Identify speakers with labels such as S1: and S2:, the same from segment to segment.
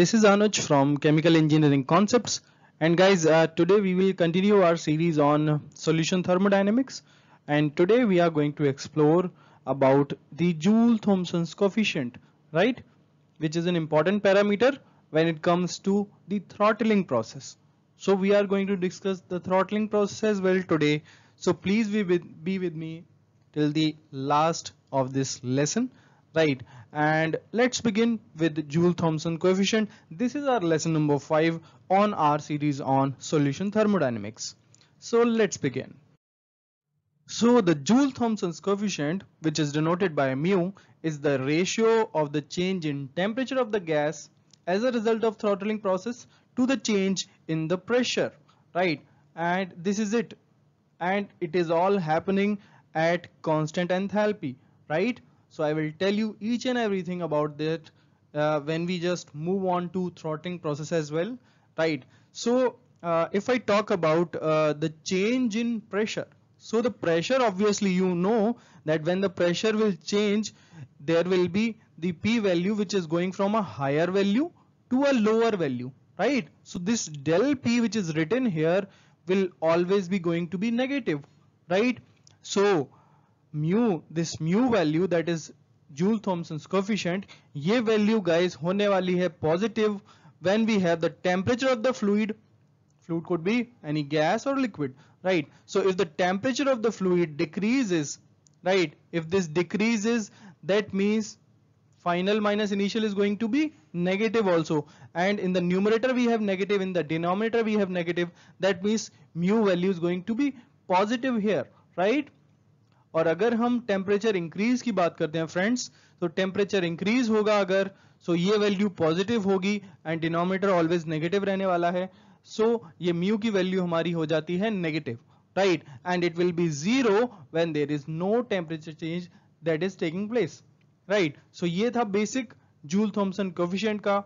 S1: this is Anuj from Chemical Engineering Concepts and guys uh, today we will continue our series on solution thermodynamics and today we are going to explore about the Joule-Thomson's coefficient right which is an important parameter when it comes to the throttling process so we are going to discuss the throttling process as well today so please be with, be with me till the last of this lesson right and let's begin with Joule Thomson coefficient this is our lesson number 5 on our series on solution thermodynamics so let's begin so the Joule Thomson's coefficient which is denoted by mu is the ratio of the change in temperature of the gas as a result of throttling process to the change in the pressure right and this is it and it is all happening at constant enthalpy right so I will tell you each and everything about that uh, when we just move on to throttling process as well, right? So uh, if I talk about uh, the change in pressure, so the pressure obviously you know that when the pressure will change, there will be the p value which is going from a higher value to a lower value, right? So this del p which is written here will always be going to be negative, right? So mu this mu value that is Joule Thomson's coefficient ये value guys होने वाली है positive when we have the temperature of the fluid fluid could be any gas or liquid right so if the temperature of the fluid decreases right if this decreases that means final minus initial is going to be negative also and in the numerator we have negative in the denominator we have negative that means mu value is going to be positive here right और अगर हम temperature increase की बात करते हैं friends तो temperature increase होगा अगर सो so ये वैल्यू पॉजिटिव होगी एंड डिनोमीटर ऑलवेज नेगेटिव रहने वाला है सो so ये म्यू की वैल्यू हमारी हो जाती है negative right and it will be zero when there is no temperature change that is taking place right so ये था बेसिक जूल थॉम्सन कोफिशियंट का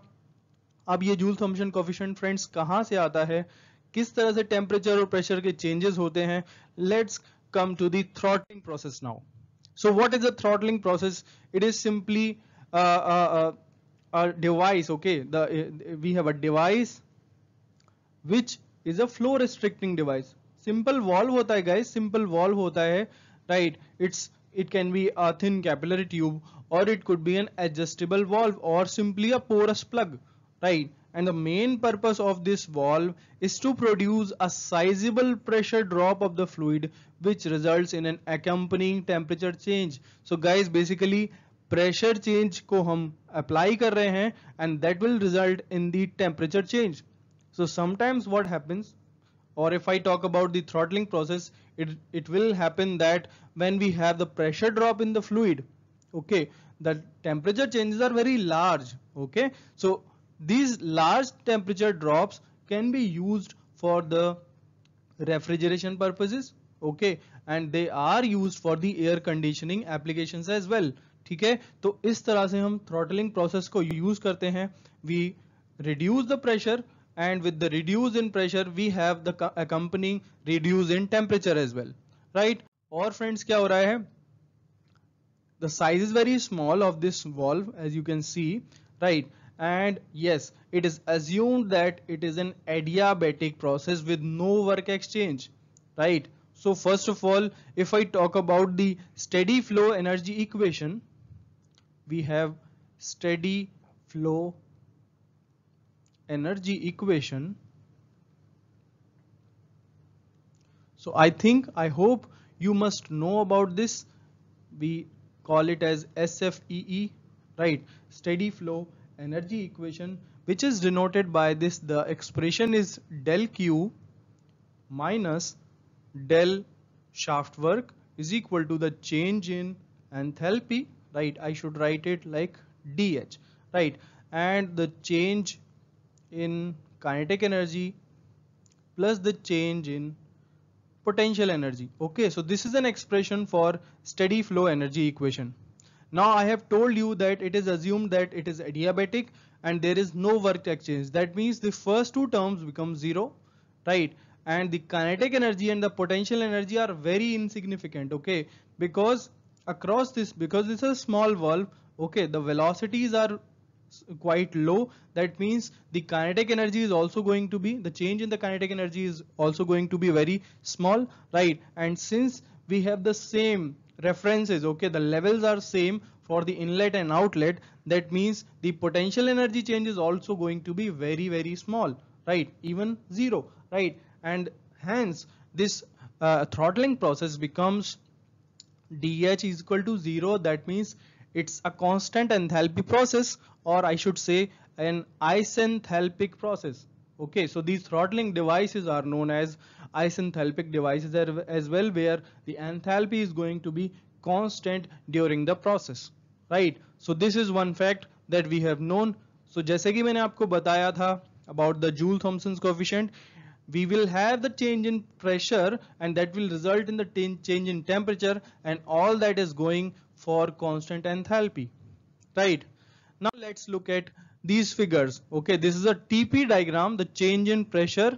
S1: अब ये जूल थॉम्सन कोफिशियंट फ्रेंड्स कहां से आता है किस तरह से टेम्परेचर और प्रेशर के चेंजेस होते हैं let's come to the throttling process now. So what is the throttling process? It is simply uh, uh, uh, a device, okay? The, uh, we have a device which is a flow restricting device. Simple valve hota hai guys, simple valve hota hai, right? It's it can be a thin capillary tube or it could be an adjustable valve or simply a porous plug, right? and the main purpose of this valve is to produce a sizable pressure drop of the fluid which results in an accompanying temperature change. So guys basically pressure change ko hum apply कर रहे हैं and that will result in the temperature change so sometimes or if I talk about the throttling process it it will happen that when we have the pressure drop in the fluid okay the temperature changes are very large okay so These large temperature drops can be used for the refrigeration purposes okay and they are used for the air conditioning applications as well ठीक है तो इस तरह से हम throttling process को use करते हैं we reduce the pressure and with the reduce in pressure we have the accompanying reduce in temperature as well right और फ्रेंड्स क्या हो रहा है the size is very small of this valve as you can see right and yes it is assumed that it is an adiabatic process with no work exchange right so first of all if i talk about the steady flow energy equation we have steady flow energy equation so i think i hope you must know about this we call it as sfee right steady flow energy equation which is denoted by this the expression is del q minus del shaft work is equal to the change in enthalpy right I should write it like dH right and the change in kinetic energy plus the change in potential energy okay so this is an expression for steady flow energy equation now I have told you that it is assumed that it is adiabatic and there is no work exchange. That means the first two terms become zero, right? And the kinetic energy and the potential energy are very insignificant, okay? Because across this, because this is a small valve, okay, the velocities are quite low. That means the kinetic energy is also going to be, the change in the kinetic energy is also going to be very small, right? And since we have the same references okay the levels are same for the inlet and outlet that means the potential energy change is also going to be very very small right even zero right and hence this uh, throttling process becomes dh is equal to zero that means it's a constant enthalpy process or i should say an isenthalpic process okay so these throttling devices are known as isenthalpic devices as well where the enthalpy is going to be constant during the process right so this is one fact that we have known so जैसे कि मैंने आपको बताया about the Joule Thomson's coefficient we will have the change in pressure and that will result in the change in temperature and all that is going for constant enthalpy right now let's look at these figures okay this is a TP diagram the change in pressure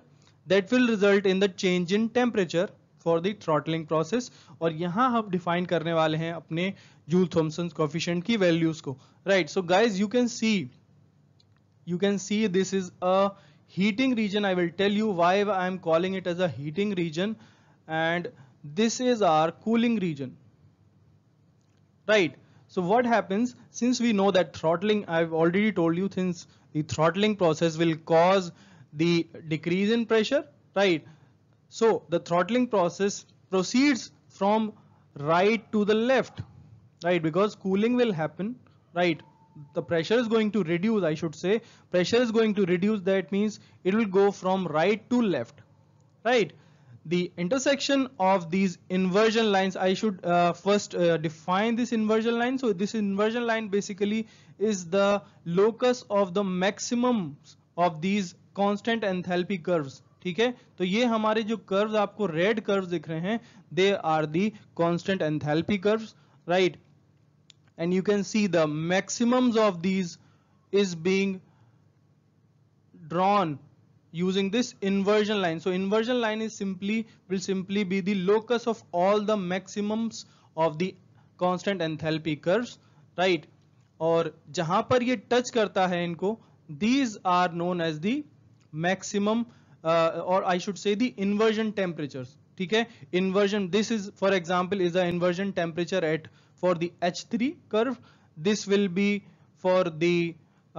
S1: that will result in the change in temperature for the throttling process. Or यहाँ हम define करने वाले हैं अपने Joule Thomson coefficient की values को right so guys you can see, you can see this heating region I will tell you why I am calling it as a heating region and this is our cooling region right so what happens since we know that throttling I've already told you since the throttling process will cause the decrease in pressure right so the throttling process proceeds from right to the left right because cooling will happen right the pressure is going to reduce I should say pressure is going to reduce that means it will go from right to left right the intersection of these inversion lines I should uh, first uh, define this inversion line so this inversion line basically is the locus of the maximum of these constant enthalpy curves ठीक है तो ये हमारे जो curves आपको red curves दिख रहे हैं they are the constant enthalpy curves right and you can see the maximums of these is being drawn using this inversion line so inversion line is simply will simply be the locus of all the maximums of the constant enthalpy curves right और जहां पर ये touch करता है इनको these are known as the maximum uh, or I should say the inversion temperatures ठीक है inversion this is for example is the inversion temperature at for the H3 curve this will be for the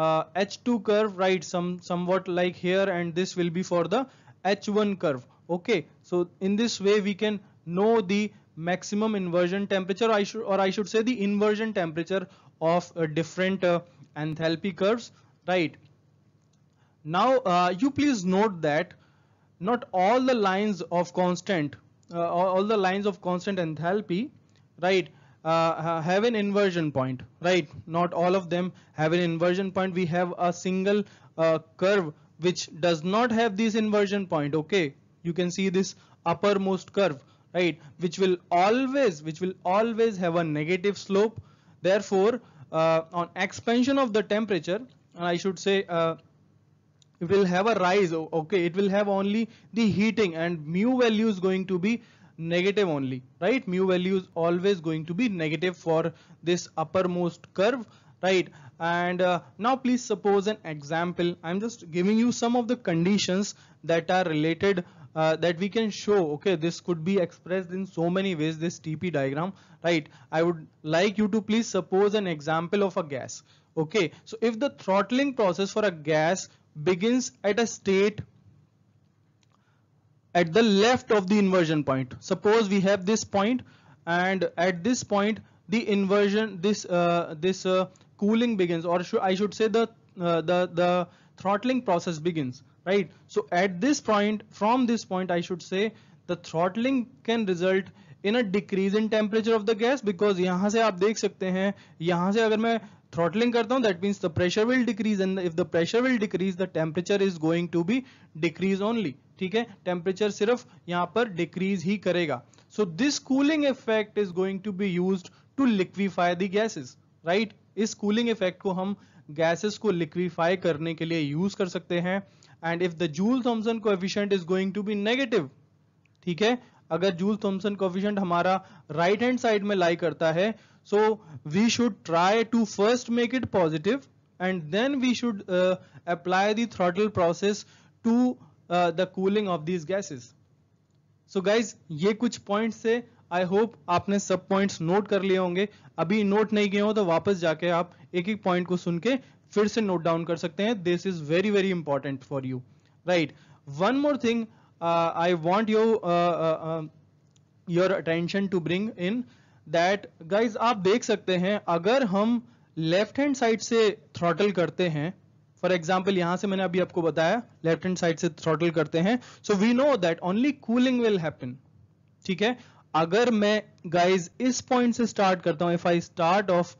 S1: uh, h2 curve right some somewhat like here and this will be for the h1 curve okay so in this way we can know the maximum inversion temperature I should or I should say the inversion temperature of uh, different uh, enthalpy curves right now uh, you please note that not all the lines of constant uh, all the lines of constant enthalpy right uh, have an inversion point right not all of them have an inversion point we have a single uh, curve which does not have this inversion point okay you can see this uppermost curve right which will always which will always have a negative slope therefore uh, on expansion of the temperature I should say uh, it will have a rise okay it will have only the heating and mu value is going to be negative only right mu value is always going to be negative for this uppermost curve right and uh, now please suppose an example i'm just giving you some of the conditions that are related uh, that we can show okay this could be expressed in so many ways this tp diagram right i would like you to please suppose an example of a gas okay so if the throttling process for a gas begins at a state at the left of the inversion point. Suppose we have this point and at this point the inversion this uh, this uh, cooling begins or I should say the uh, the the throttling process begins right so at this point from this point I should say the throttling can result in a decrease in temperature of the gas because yahan se aap dekh sakte hain yahan se agar main throttling karta hun, that means the pressure will decrease and if the pressure will decrease the temperature is going to be decrease only ठीक है temperature सिर्फ यहाँ पर decrease ही करेगा so this cooling effect is going to be use to liquefy the gases right इस cooling effect को हम गैसेस को लिक्विफाई करने के लिए यूज कर सकते हैं and if the Joule Thomson coefficient is going to be negative ठीक है अगर जूल थॉम्सन कोएफिशिएंट हमारा राइट हैंड साइड में लाई करता है so we should try to first make it positive and then we should apply the throttle process to the cooling of these gases so guys ये कुछ points थे I hope आपने सब points note कर लिए होंगे अभी नोट नहीं किए हो तो वापस जाके आप एक एक पॉइंट को सुन के फिर से नोट डाउन कर सकते हैं this is very very important for you right one more thing I want you your attention to bring in that guys आप देख सकते हैं अगर हम लेफ्ट हैंड साइड से थ्रॉटल करते हैं फॉर एग्जाम्पल यहां से मैंने अभी आपको बताया लेफ्ट हैंड साइड से थ्रॉटल करते हैं so we know that only cooling will happen ठीक है अगर मैं गाइज इस पॉइंट से स्टार्ट करता हूं if I start off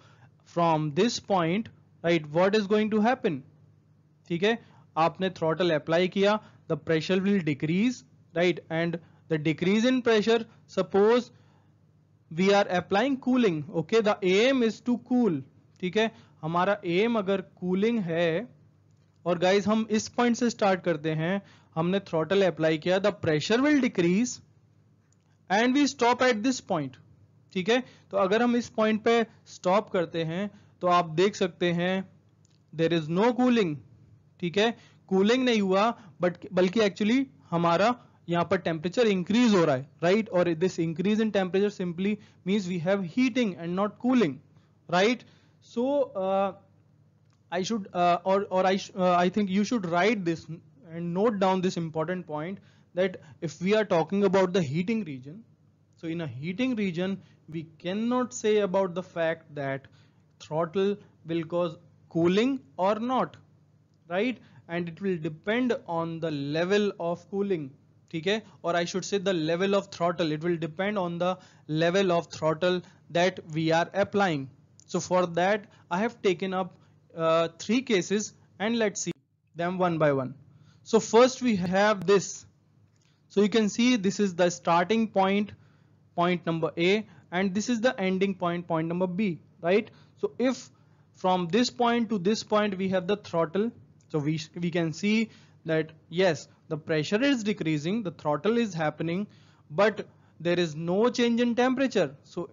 S1: from this point right what is going to happen ठीक है आपने थ्रॉटल अप्लाई किया the pressure will decrease right and the decrease in pressure suppose we are applying cooling okay the aim is to cool ठीक है हमारा M अगर cooling है और गाइज हम इस पॉइंट से स्टार्ट करते हैं हमने थ्रोटल अप्लाई किया the pressure will decrease and we stop at this point ठीक है तो अगर हम इस पॉइंट पे स्टॉप करते हैं तो आप देख सकते हैं देर इज नो कूलिंग ठीक है कूलिंग नहीं हुआ बट बल्कि एक्चुअली हमारा यहां पर टेम्परेचर इंक्रीज हो रहा है राइट और this increase in temperature simply means we have heating and not cooling right so I should uh, or or I uh, I think you should write this and note down this important point that if we are talking about the heating region so in a heating region we cannot say about the fact that throttle will cause cooling or not right and it will depend on the level of cooling ठीक Or I should say the level of throttle. It will depend on the level of throttle that we are applying. So for that, I have taken up uh, three cases and let's see them one by one. So first we have this. So you can see this is the starting point, point number A and this is the ending point, point number B, right? So if from this point to this point we have the throttle, so we, we can see that yes, the pressure is decreasing, the throttle is happening, but there is no change in temperature. So,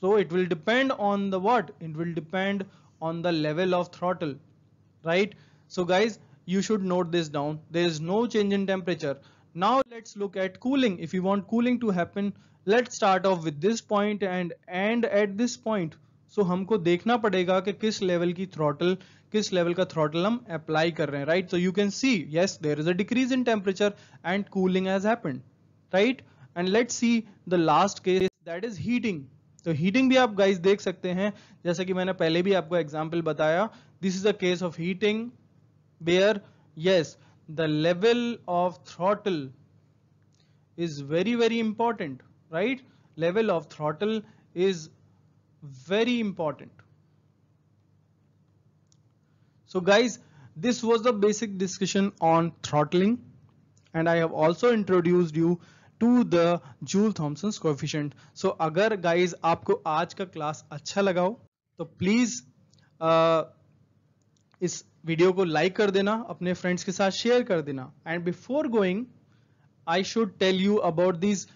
S1: so it will depend on the what? It will depend on the level of throttle right so guys you should note this down there is no change in temperature now let's look at cooling if you want cooling to happen let's start off with this point and end at this point so humko dekhna padega ki kis level ki throttle kis level ka throttle hum apply kar rahe hai, right so you can see yes there is a decrease in temperature and cooling has happened right and let's see the last case that is heating तो heating भी आप guys देख सकते हैं जैसे कि मैंने पहले भी आपको एग्जाम्पल बताया this is a case of heating bear yes the level of throttle is very very important right level of throttle is very important so guys this was the basic discussion on throttling and I have also introduced you to the Joule Thomson coefficient so अगर guys आपको आज का class अच्छा लगा हो तो please uh, इस video को लाइक कर देना अपने फ्रेंड्स के साथ शेयर कर देना and before going I should tell you about this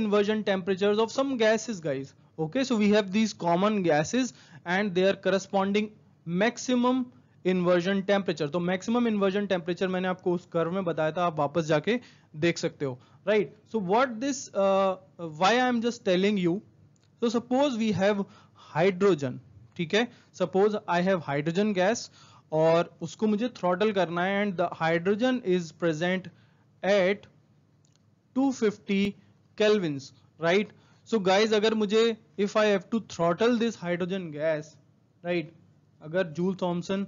S1: inversion temperature of some gases guys okay so we have these common gases and they are corresponding maximum inversion temperature तो maximum inversion temperature मैंने आपको उस curve में बताया था आप वापस जाके देख सकते हो right so what this uh, why i am just telling you so suppose we have hydrogen ठीक है suppose I have hydrogen gas और उसको मुझे थ्रॉटल करना है and the hydrogen is present at 250 fifty kelvins right so guys अगर मुझे if I have to throttle this hydrogen gas right अगर जूल थॉम्सन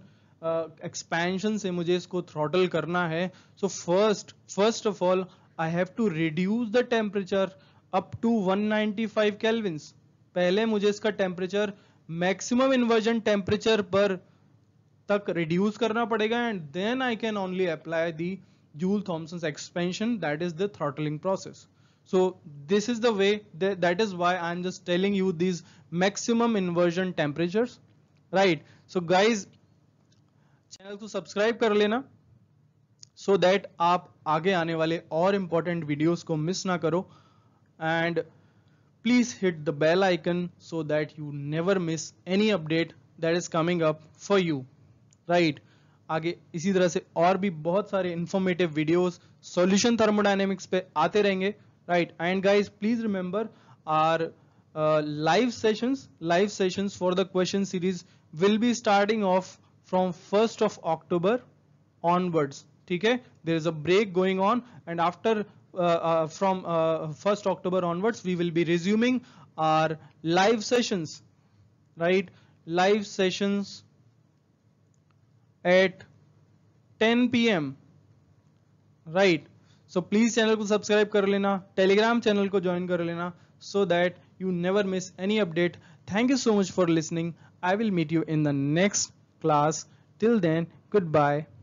S1: एक्सपेंशन से मुझे इसको थ्रॉटल करना है so first first of all I have to reduce the temperature up to 195 kelvins. पहले मुझे इसका temperature maximum inversion temperature पर तक reduce करना पड़ेगा and then I can only apply the Joule-Thomson's expansion that is the throttling process. So this is the way that, that is why I'm just telling you these maximum inversion temperatures, right? So guys, channel to subscribe कर लेना. सो so that आप आगे आने वाले और important videos को miss ना करो and please hit the bell icon so that you never miss any update that is coming up for you right आगे इसी तरह से और भी बहुत सारे इंफॉर्मेटिव वीडियोस सॉल्यूशन थर्मोडाइनेमिक्स पे आते रहेंगे right and guys please remember our live sessions live sessions for the question series will be starting off from first of October onwards ठीक there is a break going on and after uh, uh, from 1st uh, October onwards we will be resuming our live sessions right live sessions at 10 p.m. right so please channel को subscribe कर लेना telegram channel को join कर लेना so that you never miss any update thank you so much for listening I will meet you in the next class till then goodbye